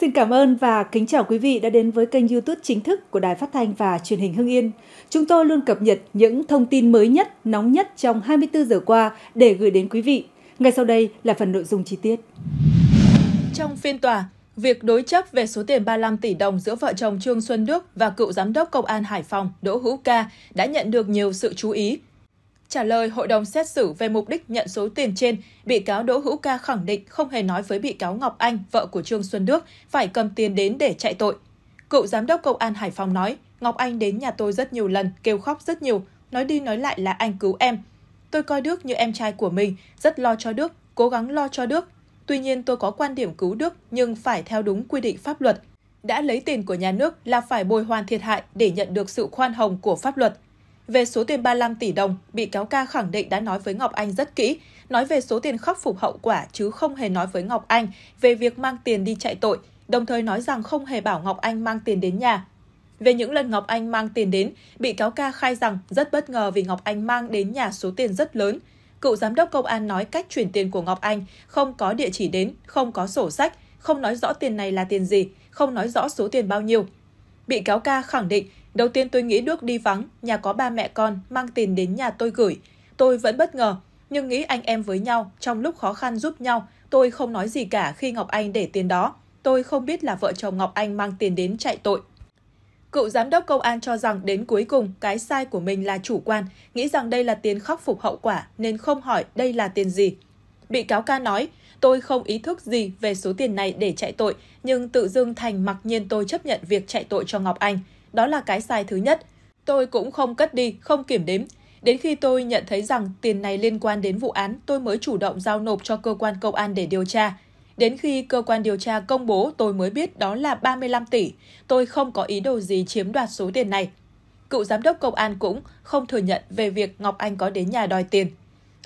Xin cảm ơn và kính chào quý vị đã đến với kênh YouTube chính thức của Đài Phát thanh và Truyền hình Hưng Yên. Chúng tôi luôn cập nhật những thông tin mới nhất, nóng nhất trong 24 giờ qua để gửi đến quý vị. Ngay sau đây là phần nội dung chi tiết. Trong phiên tòa, việc đối chấp về số tiền 35 tỷ đồng giữa vợ chồng Trương Xuân Đức và cựu giám đốc công an Hải Phòng Đỗ Hữu Ca đã nhận được nhiều sự chú ý Trả lời hội đồng xét xử về mục đích nhận số tiền trên, bị cáo Đỗ Hữu Ca khẳng định không hề nói với bị cáo Ngọc Anh, vợ của Trương Xuân Đức, phải cầm tiền đến để chạy tội. Cựu giám đốc công an Hải Phòng nói, Ngọc Anh đến nhà tôi rất nhiều lần, kêu khóc rất nhiều, nói đi nói lại là anh cứu em. Tôi coi Đức như em trai của mình, rất lo cho Đức, cố gắng lo cho Đức. Tuy nhiên tôi có quan điểm cứu Đức nhưng phải theo đúng quy định pháp luật. Đã lấy tiền của nhà nước là phải bồi hoàn thiệt hại để nhận được sự khoan hồng của pháp luật. Về số tiền 35 tỷ đồng, bị cáo ca khẳng định đã nói với Ngọc Anh rất kỹ, nói về số tiền khắc phục hậu quả chứ không hề nói với Ngọc Anh về việc mang tiền đi chạy tội, đồng thời nói rằng không hề bảo Ngọc Anh mang tiền đến nhà. Về những lần Ngọc Anh mang tiền đến, bị cáo ca khai rằng rất bất ngờ vì Ngọc Anh mang đến nhà số tiền rất lớn. Cựu giám đốc công an nói cách chuyển tiền của Ngọc Anh không có địa chỉ đến, không có sổ sách, không nói rõ tiền này là tiền gì, không nói rõ số tiền bao nhiêu. Bị cáo ca khẳng định Đầu tiên tôi nghĩ Đức đi vắng, nhà có ba mẹ con, mang tiền đến nhà tôi gửi. Tôi vẫn bất ngờ, nhưng nghĩ anh em với nhau, trong lúc khó khăn giúp nhau, tôi không nói gì cả khi Ngọc Anh để tiền đó. Tôi không biết là vợ chồng Ngọc Anh mang tiền đến chạy tội. Cựu giám đốc công an cho rằng đến cuối cùng cái sai của mình là chủ quan, nghĩ rằng đây là tiền khắc phục hậu quả nên không hỏi đây là tiền gì. Bị cáo ca nói, tôi không ý thức gì về số tiền này để chạy tội, nhưng tự dưng thành mặc nhiên tôi chấp nhận việc chạy tội cho Ngọc Anh. Đó là cái sai thứ nhất. Tôi cũng không cất đi, không kiểm đếm. Đến khi tôi nhận thấy rằng tiền này liên quan đến vụ án, tôi mới chủ động giao nộp cho cơ quan công an để điều tra. Đến khi cơ quan điều tra công bố tôi mới biết đó là 35 tỷ, tôi không có ý đồ gì chiếm đoạt số tiền này. Cựu giám đốc công an cũng không thừa nhận về việc Ngọc Anh có đến nhà đòi tiền.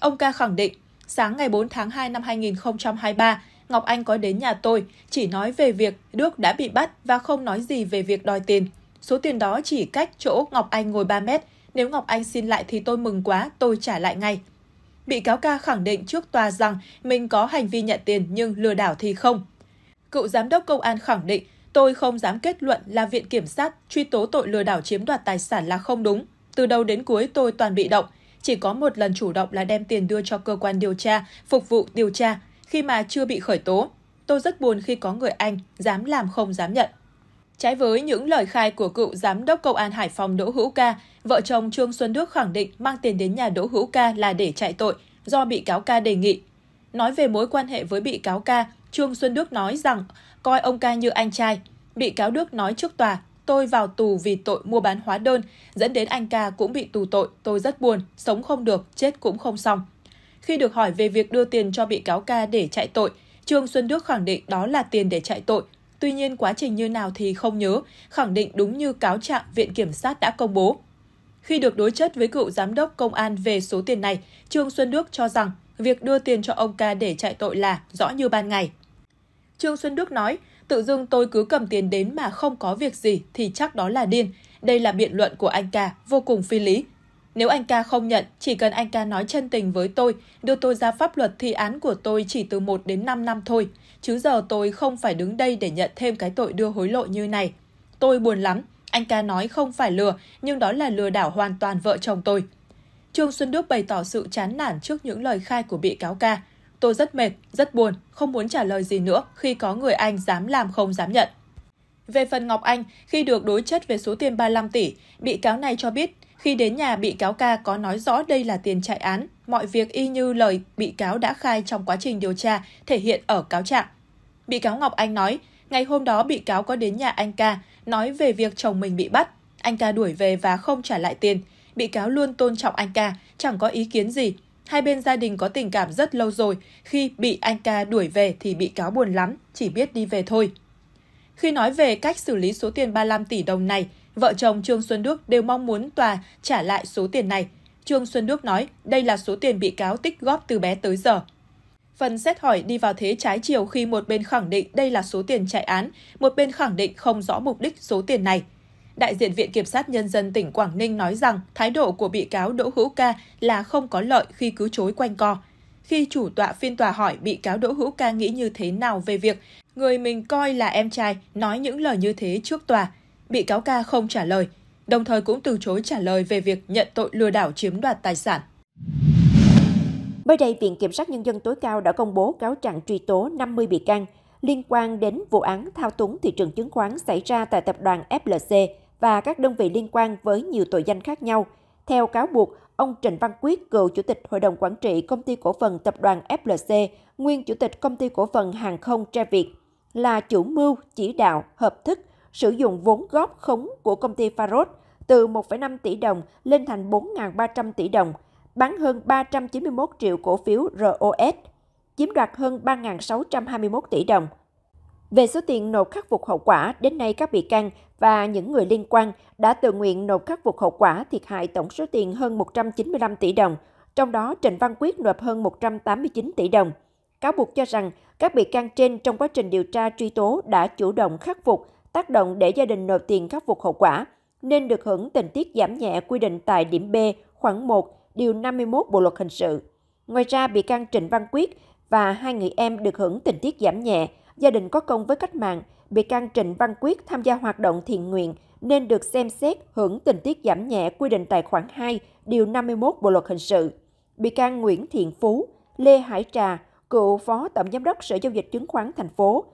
Ông ca khẳng định, sáng ngày 4 tháng 2 năm 2023, Ngọc Anh có đến nhà tôi, chỉ nói về việc Đức đã bị bắt và không nói gì về việc đòi tiền. Số tiền đó chỉ cách chỗ Ngọc Anh ngồi 3 mét. Nếu Ngọc Anh xin lại thì tôi mừng quá, tôi trả lại ngay. Bị cáo ca khẳng định trước tòa rằng mình có hành vi nhận tiền nhưng lừa đảo thì không. Cựu giám đốc công an khẳng định tôi không dám kết luận là viện kiểm sát truy tố tội lừa đảo chiếm đoạt tài sản là không đúng. Từ đầu đến cuối tôi toàn bị động, chỉ có một lần chủ động là đem tiền đưa cho cơ quan điều tra, phục vụ điều tra, khi mà chưa bị khởi tố. Tôi rất buồn khi có người Anh dám làm không dám nhận. Trái với những lời khai của cựu giám đốc công an Hải Phòng Đỗ Hữu Ca, vợ chồng Trương Xuân Đức khẳng định mang tiền đến nhà Đỗ Hữu Ca là để chạy tội, do bị cáo Ca đề nghị. Nói về mối quan hệ với bị cáo Ca, Trương Xuân Đức nói rằng coi ông Ca như anh trai. Bị cáo Đức nói trước tòa, tôi vào tù vì tội mua bán hóa đơn, dẫn đến anh Ca cũng bị tù tội, tôi rất buồn, sống không được, chết cũng không xong. Khi được hỏi về việc đưa tiền cho bị cáo Ca để chạy tội, Trương Xuân Đức khẳng định đó là tiền để chạy tội, tuy nhiên quá trình như nào thì không nhớ, khẳng định đúng như cáo trạng Viện Kiểm sát đã công bố. Khi được đối chất với cựu giám đốc công an về số tiền này, Trương Xuân Đức cho rằng việc đưa tiền cho ông ca để chạy tội là rõ như ban ngày. Trương Xuân Đức nói, tự dưng tôi cứ cầm tiền đến mà không có việc gì thì chắc đó là điên. Đây là biện luận của anh ca, vô cùng phi lý. Nếu anh ca không nhận, chỉ cần anh ca nói chân tình với tôi, đưa tôi ra pháp luật thì án của tôi chỉ từ 1 đến 5 năm thôi, chứ giờ tôi không phải đứng đây để nhận thêm cái tội đưa hối lộ như này. Tôi buồn lắm, anh ca nói không phải lừa, nhưng đó là lừa đảo hoàn toàn vợ chồng tôi. Trương Xuân Đức bày tỏ sự chán nản trước những lời khai của bị cáo ca. Tôi rất mệt, rất buồn, không muốn trả lời gì nữa khi có người anh dám làm không dám nhận. Về phần Ngọc Anh, khi được đối chất về số tiền 35 tỷ, bị cáo này cho biết khi đến nhà, bị cáo ca có nói rõ đây là tiền chạy án. Mọi việc y như lời bị cáo đã khai trong quá trình điều tra, thể hiện ở cáo trạng. Bị cáo Ngọc Anh nói, ngày hôm đó bị cáo có đến nhà anh ca, nói về việc chồng mình bị bắt. Anh ca đuổi về và không trả lại tiền. Bị cáo luôn tôn trọng anh ca, chẳng có ý kiến gì. Hai bên gia đình có tình cảm rất lâu rồi, khi bị anh ca đuổi về thì bị cáo buồn lắm, chỉ biết đi về thôi. Khi nói về cách xử lý số tiền 35 tỷ đồng này, Vợ chồng Trương Xuân Đức đều mong muốn tòa trả lại số tiền này. Trương Xuân Đức nói đây là số tiền bị cáo tích góp từ bé tới giờ. Phần xét hỏi đi vào thế trái chiều khi một bên khẳng định đây là số tiền chạy án, một bên khẳng định không rõ mục đích số tiền này. Đại diện Viện Kiểm sát Nhân dân tỉnh Quảng Ninh nói rằng thái độ của bị cáo Đỗ Hữu Ca là không có lợi khi cứ chối quanh co. Khi chủ tọa phiên tòa hỏi bị cáo Đỗ Hữu Ca nghĩ như thế nào về việc người mình coi là em trai nói những lời như thế trước tòa, bị cáo ca không trả lời, đồng thời cũng từ chối trả lời về việc nhận tội lừa đảo chiếm đoạt tài sản. Mới đây, Viện Kiểm sát Nhân dân tối cao đã công bố cáo trạng truy tố 50 bị can liên quan đến vụ án thao túng thị trường chứng khoán xảy ra tại tập đoàn FLC và các đơn vị liên quan với nhiều tội danh khác nhau. Theo cáo buộc, ông Trịnh Văn Quyết, cựu chủ tịch Hội đồng Quản trị Công ty Cổ phần Tập đoàn FLC, nguyên chủ tịch Công ty Cổ phần Hàng không Tre Việt, là chủ mưu, chỉ đạo, hợp thức – sử dụng vốn góp khống của công ty Faros từ 1,5 tỷ đồng lên thành 4.300 tỷ đồng, bán hơn 391 triệu cổ phiếu ROS, chiếm đoạt hơn 3.621 tỷ đồng. Về số tiền nộp khắc phục hậu quả, đến nay các bị can và những người liên quan đã tự nguyện nộp khắc phục hậu quả thiệt hại tổng số tiền hơn 195 tỷ đồng, trong đó Trịnh Văn Quyết nộp hơn 189 tỷ đồng. Cáo buộc cho rằng các bị can trên trong quá trình điều tra truy tố đã chủ động khắc phục tác động để gia đình nộp tiền khắc phục hậu quả, nên được hưởng tình tiết giảm nhẹ quy định tại điểm B khoảng 1, điều 51 Bộ luật hình sự. Ngoài ra, bị can Trịnh Văn Quyết và hai người em được hưởng tình tiết giảm nhẹ, gia đình có công với cách mạng, bị can Trịnh Văn Quyết tham gia hoạt động thiện nguyện nên được xem xét hưởng tình tiết giảm nhẹ quy định tại khoản 2, điều 51 Bộ luật hình sự. Bị can Nguyễn Thiện Phú, Lê Hải Trà, cựu phó tổng giám đốc Sở giao dịch chứng khoán thành phố,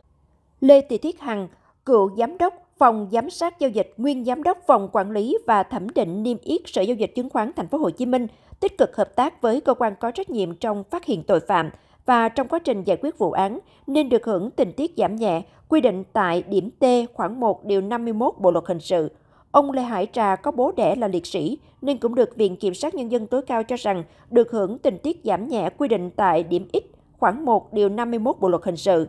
Lê Thị Thiết Hằng, cựu giám đốc phòng giám sát giao dịch, nguyên giám đốc phòng quản lý và thẩm định niêm yết Sở Giao dịch Chứng khoán Thành phố Hồ Chí Minh tích cực hợp tác với cơ quan có trách nhiệm trong phát hiện tội phạm và trong quá trình giải quyết vụ án nên được hưởng tình tiết giảm nhẹ quy định tại điểm T khoảng 1 điều 51 Bộ luật hình sự. Ông Lê Hải Trà có bố đẻ là liệt sĩ nên cũng được Viện Kiểm sát Nhân dân tối cao cho rằng được hưởng tình tiết giảm nhẹ quy định tại điểm X khoảng 1 điều 51 Bộ luật hình sự.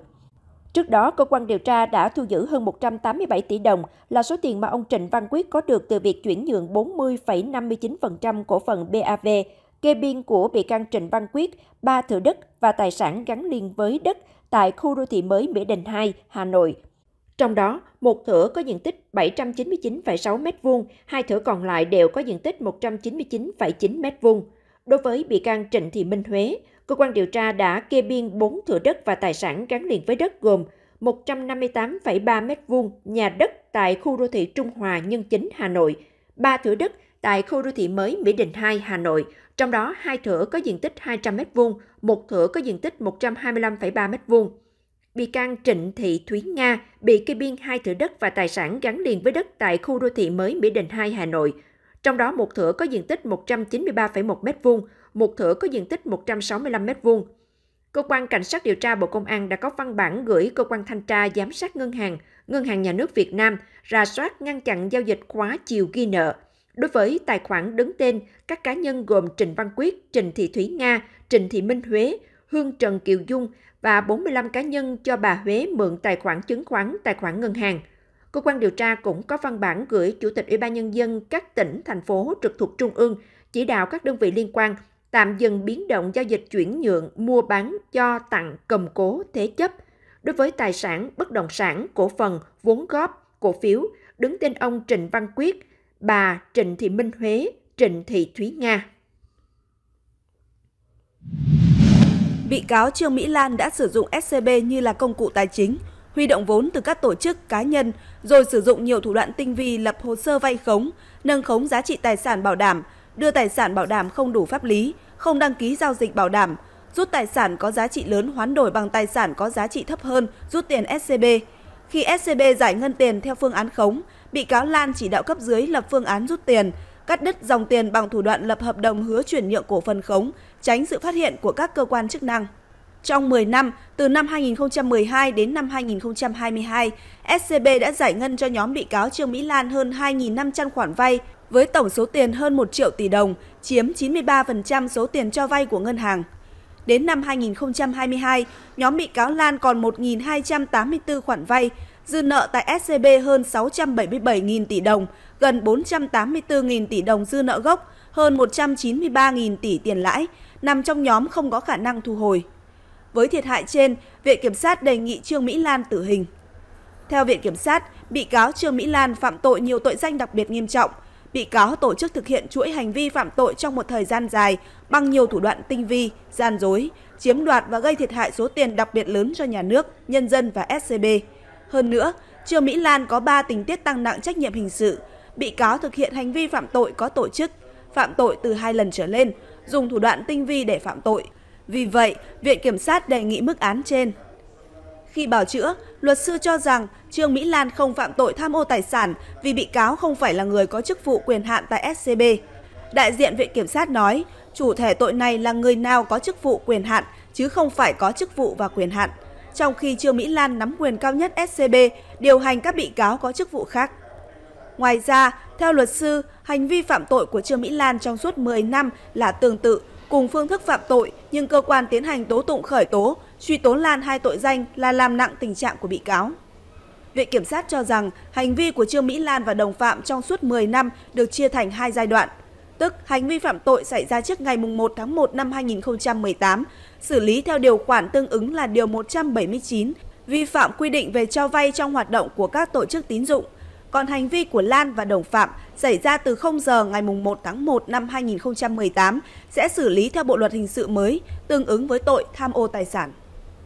Trước đó, cơ quan điều tra đã thu giữ hơn 187 tỷ đồng là số tiền mà ông Trịnh Văn Quyết có được từ việc chuyển nhượng 40,59% cổ phần BAV, kê biên của bị can Trịnh Văn Quyết, ba thửa đất và tài sản gắn liền với đất tại khu đô thị mới Mỹ Đình 2, Hà Nội. Trong đó, một thửa có diện tích 799,6 m2, hai thửa còn lại đều có diện tích 199,9 m2. Đối với bị can Trịnh Thị Minh Huế, Cơ quan điều tra đã kê biên 4 thửa đất và tài sản gắn liền với đất gồm 158,3 m2 nhà đất tại khu đô thị Trung Hòa Nhân Chính Hà Nội, 3 thửa đất tại khu đô thị mới Mỹ Đình 2 Hà Nội, trong đó hai thửa có diện tích 200 m2, một thửa có diện tích 125,3 m2. Bị can Trịnh Thị Thúy Nga bị kê biên hai thửa đất và tài sản gắn liền với đất tại khu đô thị mới Mỹ Đình 2 Hà Nội, trong đó một thửa có diện tích 193,1 m2, một thửa có diện tích 165 m2. Cơ quan Cảnh sát điều tra Bộ Công an đã có văn bản gửi Cơ quan Thanh tra Giám sát Ngân hàng, Ngân hàng Nhà nước Việt Nam ra soát ngăn chặn giao dịch khóa chiều ghi nợ. Đối với tài khoản đứng tên, các cá nhân gồm Trịnh Văn Quyết, Trịnh Thị Thúy Nga, Trịnh Thị Minh Huế, Hương Trần Kiều Dung và 45 cá nhân cho bà Huế mượn tài khoản chứng khoán, tài khoản ngân hàng. Cơ quan điều tra cũng có văn bản gửi Chủ tịch Ủy ban Nhân dân các tỉnh, thành phố trực thuộc Trung ương chỉ đạo các đơn vị liên quan tạm dừng biến động giao dịch chuyển nhượng, mua bán, cho, tặng, cầm cố, thế chấp đối với tài sản, bất động sản, cổ phần, vốn góp, cổ phiếu đứng tên ông Trịnh Văn Quyết, bà Trịnh Thị Minh Huế, Trịnh Thị Thúy Nga. Bị cáo Trương Mỹ Lan đã sử dụng SCB như là công cụ tài chính, huy động vốn từ các tổ chức cá nhân, rồi sử dụng nhiều thủ đoạn tinh vi lập hồ sơ vay khống, nâng khống giá trị tài sản bảo đảm, đưa tài sản bảo đảm không đủ pháp lý không đăng ký giao dịch bảo đảm, rút tài sản có giá trị lớn hoán đổi bằng tài sản có giá trị thấp hơn, rút tiền SCB. Khi SCB giải ngân tiền theo phương án khống, bị cáo Lan chỉ đạo cấp dưới lập phương án rút tiền, cắt đứt dòng tiền bằng thủ đoạn lập hợp đồng hứa chuyển nhượng cổ phần khống, tránh sự phát hiện của các cơ quan chức năng. Trong 10 năm, từ năm 2012 đến năm 2022, SCB đã giải ngân cho nhóm bị cáo Trương Mỹ Lan hơn 2.500 khoản vay với tổng số tiền hơn 1 triệu tỷ đồng, chiếm 93% số tiền cho vay của ngân hàng. Đến năm 2022, nhóm bị cáo Lan còn 1.284 khoản vay, dư nợ tại SCB hơn 677.000 tỷ đồng, gần 484.000 tỷ đồng dư nợ gốc, hơn 193.000 tỷ tiền lãi, nằm trong nhóm không có khả năng thu hồi. Với thiệt hại trên, Viện Kiểm sát đề nghị Trương Mỹ Lan tử hình. Theo Viện Kiểm sát, bị cáo Trương Mỹ Lan phạm tội nhiều tội danh đặc biệt nghiêm trọng, bị cáo tổ chức thực hiện chuỗi hành vi phạm tội trong một thời gian dài bằng nhiều thủ đoạn tinh vi, gian dối, chiếm đoạt và gây thiệt hại số tiền đặc biệt lớn cho nhà nước, nhân dân và SCB. Hơn nữa, Trương Mỹ Lan có 3 tình tiết tăng nặng trách nhiệm hình sự. Bị cáo thực hiện hành vi phạm tội có tổ chức, phạm tội từ 2 lần trở lên, dùng thủ đoạn tinh vi để phạm tội. Vì vậy, Viện Kiểm sát đề nghị mức án trên khi bảo chữa, luật sư cho rằng Trương Mỹ Lan không phạm tội tham ô tài sản vì bị cáo không phải là người có chức vụ quyền hạn tại SCB. Đại diện Viện Kiểm sát nói, chủ thể tội này là người nào có chức vụ quyền hạn chứ không phải có chức vụ và quyền hạn, trong khi Trương Mỹ Lan nắm quyền cao nhất SCB điều hành các bị cáo có chức vụ khác. Ngoài ra, theo luật sư, hành vi phạm tội của Trương Mỹ Lan trong suốt 10 năm là tương tự, cùng phương thức phạm tội nhưng cơ quan tiến hành tố tụng khởi tố truy tố Lan hai tội danh là làm nặng tình trạng của bị cáo. Viện Kiểm sát cho rằng hành vi của Trương Mỹ Lan và đồng phạm trong suốt 10 năm được chia thành hai giai đoạn, tức hành vi phạm tội xảy ra trước ngày 1 tháng 1 năm 2018, xử lý theo điều khoản tương ứng là Điều 179, vi phạm quy định về cho vay trong hoạt động của các tổ chức tín dụng. Còn hành vi của Lan và đồng phạm xảy ra từ 0 giờ ngày 1 tháng 1 năm 2018 sẽ xử lý theo Bộ Luật Hình sự mới, tương ứng với tội tham ô tài sản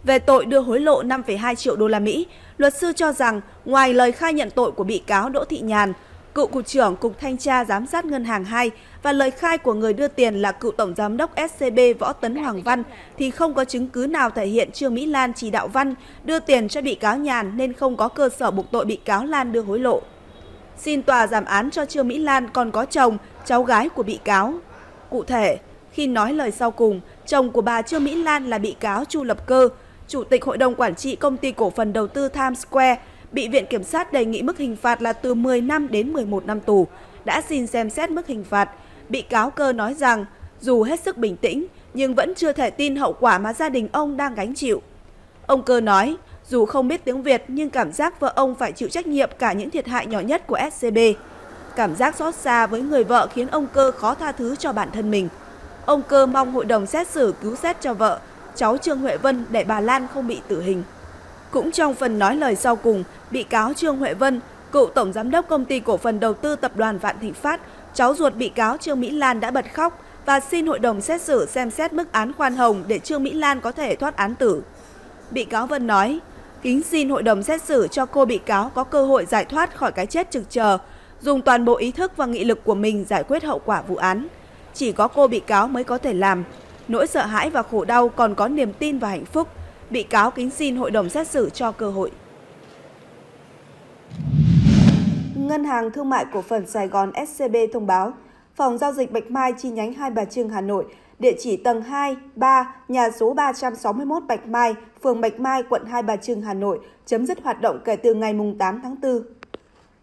về tội đưa hối lộ 5,2 triệu đô la Mỹ, luật sư cho rằng ngoài lời khai nhận tội của bị cáo Đỗ Thị Nhàn, cựu cục trưởng Cục Thanh tra Giám sát Ngân hàng 2 và lời khai của người đưa tiền là cựu Tổng Giám đốc SCB Võ Tấn Hoàng Văn thì không có chứng cứ nào thể hiện Trương Mỹ Lan chỉ đạo Văn đưa tiền cho bị cáo Nhàn nên không có cơ sở buộc tội bị cáo Lan đưa hối lộ. Xin tòa giảm án cho Trương Mỹ Lan còn có chồng, cháu gái của bị cáo. Cụ thể, khi nói lời sau cùng, chồng của bà Trương Mỹ Lan là bị cáo Chu Lập Cơ, Chủ tịch Hội đồng Quản trị Công ty Cổ phần Đầu tư Times Square, bị Viện Kiểm sát đề nghị mức hình phạt là từ 10 năm đến 11 năm tù, đã xin xem xét mức hình phạt. Bị cáo cơ nói rằng, dù hết sức bình tĩnh, nhưng vẫn chưa thể tin hậu quả mà gia đình ông đang gánh chịu. Ông cơ nói, dù không biết tiếng Việt nhưng cảm giác vợ ông phải chịu trách nhiệm cả những thiệt hại nhỏ nhất của SCB. Cảm giác xót xa với người vợ khiến ông cơ khó tha thứ cho bản thân mình. Ông cơ mong hội đồng xét xử cứu xét cho vợ cháu Trương Huệ Vân để bà Lan không bị tử hình. Cũng trong phần nói lời sau cùng, bị cáo Trương Huệ Vân, cựu tổng giám đốc công ty cổ phần đầu tư tập đoàn Vạn Thịnh Phát, cháu ruột bị cáo Trương Mỹ Lan đã bật khóc và xin hội đồng xét xử xem xét mức án khoan hồng để Trương Mỹ Lan có thể thoát án tử. Bị cáo Vân nói, kính xin hội đồng xét xử cho cô bị cáo có cơ hội giải thoát khỏi cái chết trực chờ, dùng toàn bộ ý thức và nghị lực của mình giải quyết hậu quả vụ án. Chỉ có cô bị cáo mới có thể làm, nỗi sợ hãi và khổ đau còn có niềm tin và hạnh phúc. Bị cáo kính xin hội đồng xét xử cho cơ hội. Ngân hàng Thương mại Cổ phần Sài Gòn SCB thông báo, Phòng Giao dịch Bạch Mai chi nhánh Hai Bà Trưng, Hà Nội, địa chỉ tầng 2, 3, nhà số 361 Bạch Mai, phường Bạch Mai, quận Hai Bà Trưng, Hà Nội, chấm dứt hoạt động kể từ ngày 8 tháng 4.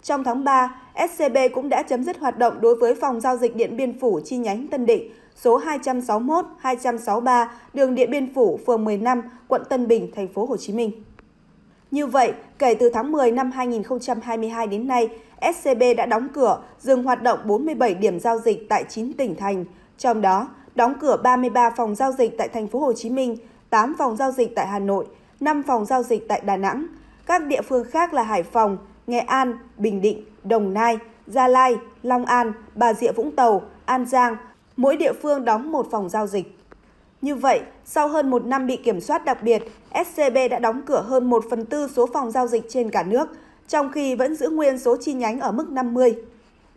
Trong tháng 3, SCB cũng đã chấm dứt hoạt động đối với phòng giao dịch Điện Biên Phủ chi nhánh Tân Định, số 261, 263 đường Điện Biên Phủ, phường 15, quận Tân Bình, thành phố Hồ Chí Minh. Như vậy, kể từ tháng 10 năm 2022 đến nay, SCB đã đóng cửa, dừng hoạt động 47 điểm giao dịch tại 9 tỉnh thành, trong đó đóng cửa 33 phòng giao dịch tại thành phố Hồ Chí Minh, 8 phòng giao dịch tại Hà Nội, 5 phòng giao dịch tại Đà Nẵng. Các địa phương khác là Hải Phòng, Nghệ An, Bình Định, Đồng Nai, Gia Lai, Long An, Bà Rịa Vũng Tàu, An Giang, mỗi địa phương đóng một phòng giao dịch. Như vậy, sau hơn một năm bị kiểm soát đặc biệt, SCB đã đóng cửa hơn 1 phần tư số phòng giao dịch trên cả nước, trong khi vẫn giữ nguyên số chi nhánh ở mức 50.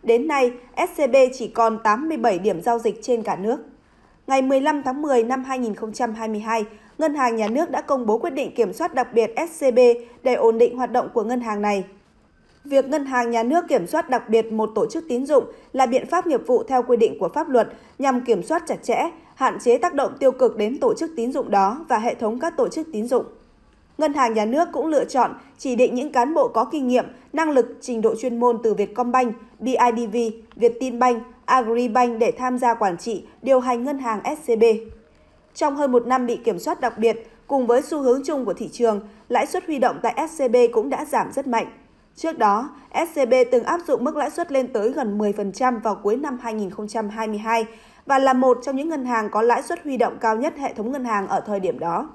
Đến nay, SCB chỉ còn 87 điểm giao dịch trên cả nước. Ngày 15 tháng 10 năm 2022, Ngân hàng Nhà nước đã công bố quyết định kiểm soát đặc biệt SCB để ổn định hoạt động của ngân hàng này việc Ngân hàng Nhà nước kiểm soát đặc biệt một tổ chức tín dụng là biện pháp nghiệp vụ theo quy định của pháp luật nhằm kiểm soát chặt chẽ, hạn chế tác động tiêu cực đến tổ chức tín dụng đó và hệ thống các tổ chức tín dụng. Ngân hàng Nhà nước cũng lựa chọn chỉ định những cán bộ có kinh nghiệm, năng lực, trình độ chuyên môn từ Vietcombank, BIDV, Viettinbank, Agribank để tham gia quản trị, điều hành ngân hàng SCB. Trong hơn một năm bị kiểm soát đặc biệt, cùng với xu hướng chung của thị trường, lãi suất huy động tại SCB cũng đã giảm rất mạnh. Trước đó, SCB từng áp dụng mức lãi suất lên tới gần 10% vào cuối năm 2022 và là một trong những ngân hàng có lãi suất huy động cao nhất hệ thống ngân hàng ở thời điểm đó.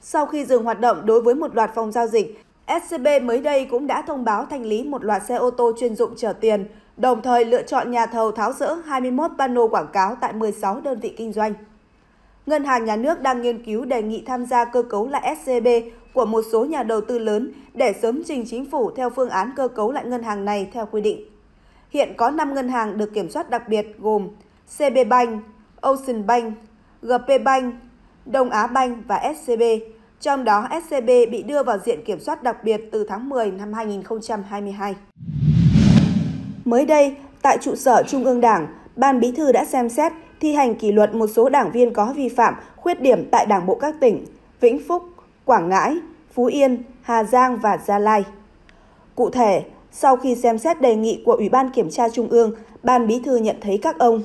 Sau khi dừng hoạt động đối với một loạt phòng giao dịch, SCB mới đây cũng đã thông báo thanh lý một loạt xe ô tô chuyên dụng chở tiền, đồng thời lựa chọn nhà thầu tháo rỡ 21 pano quảng cáo tại 16 đơn vị kinh doanh. Ngân hàng Nhà nước đang nghiên cứu đề nghị tham gia cơ cấu lại SCB của một số nhà đầu tư lớn để sớm trình chính phủ theo phương án cơ cấu lại ngân hàng này theo quy định. Hiện có 5 ngân hàng được kiểm soát đặc biệt gồm CB Bank, Ocean Bank, GP Bank, Đông Á Bank và SCB. Trong đó, SCB bị đưa vào diện kiểm soát đặc biệt từ tháng 10 năm 2022. Mới đây, tại trụ sở Trung ương Đảng, Ban Bí thư đã xem xét thi hành kỷ luật một số đảng viên có vi phạm, khuyết điểm tại Đảng bộ các tỉnh Vĩnh Phúc, Quảng Ngãi, Phú Yên, Hà Giang và Gia Lai. Cụ thể, sau khi xem xét đề nghị của Ủy ban Kiểm tra Trung ương, Ban Bí thư nhận thấy các ông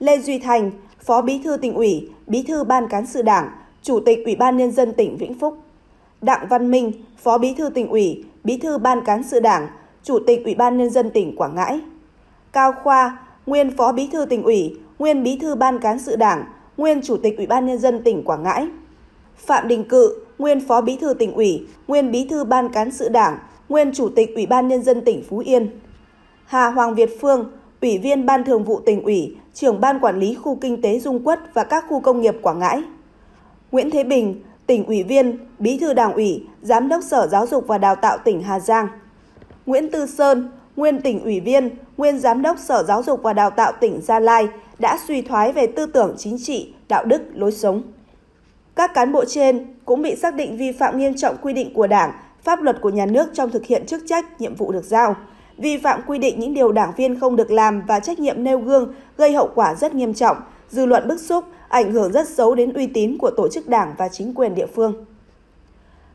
Lê Duy Thành, Phó Bí thư tỉnh ủy, Bí thư Ban Cán sự Đảng, Chủ tịch Ủy ban Nhân dân tỉnh Vĩnh Phúc, Đặng Văn Minh, Phó Bí thư tỉnh ủy, Bí thư Ban Cán sự Đảng, Chủ tịch Ủy ban Nhân dân tỉnh Quảng Ngãi, Cao Khoa, nguyên Phó Bí thư tỉnh ủy, nguyên Bí thư Ban cán sự Đảng, nguyên Chủ tịch Ủy ban nhân dân tỉnh Quảng Ngãi. Phạm Đình Cự, nguyên Phó Bí thư tỉnh ủy, nguyên Bí thư Ban cán sự Đảng, nguyên Chủ tịch Ủy ban nhân dân tỉnh Phú Yên. Hà Hoàng Việt Phương, Ủy viên Ban Thường vụ tỉnh ủy, trưởng Ban quản lý khu kinh tế Dung Quất và các khu công nghiệp Quảng Ngãi. Nguyễn Thế Bình, tỉnh ủy viên, Bí thư Đảng ủy, Giám đốc Sở Giáo dục và Đào tạo tỉnh Hà Giang. Nguyễn Tư Sơn, nguyên tỉnh ủy viên, nguyên Giám đốc Sở Giáo dục và Đào tạo tỉnh Gia Lai, đã suy thoái về tư tưởng chính trị, đạo đức, lối sống. Các cán bộ trên cũng bị xác định vi phạm nghiêm trọng quy định của Đảng, pháp luật của nhà nước trong thực hiện chức trách, nhiệm vụ được giao, vi phạm quy định những điều đảng viên không được làm và trách nhiệm nêu gương gây hậu quả rất nghiêm trọng, dư luận bức xúc, ảnh hưởng rất xấu đến uy tín của tổ chức đảng và chính quyền địa phương.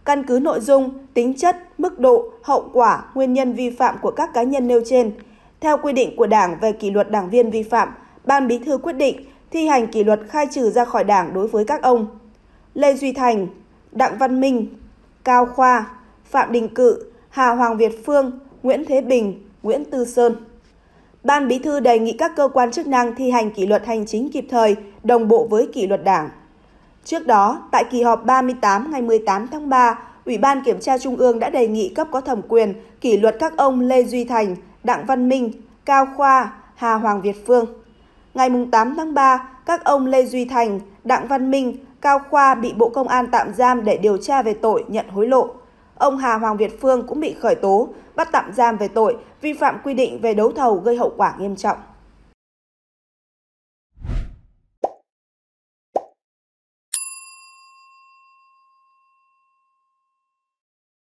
Căn cứ nội dung, tính chất, mức độ, hậu quả, nguyên nhân vi phạm của các cá nhân nêu trên, theo quy định của Đảng về kỷ luật đảng viên vi phạm, Ban Bí thư quyết định thi hành kỷ luật khai trừ ra khỏi Đảng đối với các ông Lê Duy Thành, Đặng Văn Minh, Cao Khoa, Phạm Đình Cự, Hà Hoàng Việt Phương, Nguyễn Thế Bình, Nguyễn Tư Sơn. Ban Bí thư đề nghị các cơ quan chức năng thi hành kỷ luật hành chính kịp thời, đồng bộ với kỷ luật Đảng. Trước đó, tại kỳ họp 38 ngày 18 tháng 3, Ủy ban Kiểm tra Trung ương đã đề nghị cấp có thẩm quyền kỷ luật các ông Lê Duy Thành, Đặng Văn Minh, Cao Khoa, Hà Hoàng Việt Phương. Ngày 8 tháng 3, các ông Lê Duy Thành, Đặng Văn Minh, Cao Khoa bị Bộ Công an tạm giam để điều tra về tội nhận hối lộ. Ông Hà Hoàng Việt Phương cũng bị khởi tố, bắt tạm giam về tội vi phạm quy định về đấu thầu gây hậu quả nghiêm trọng.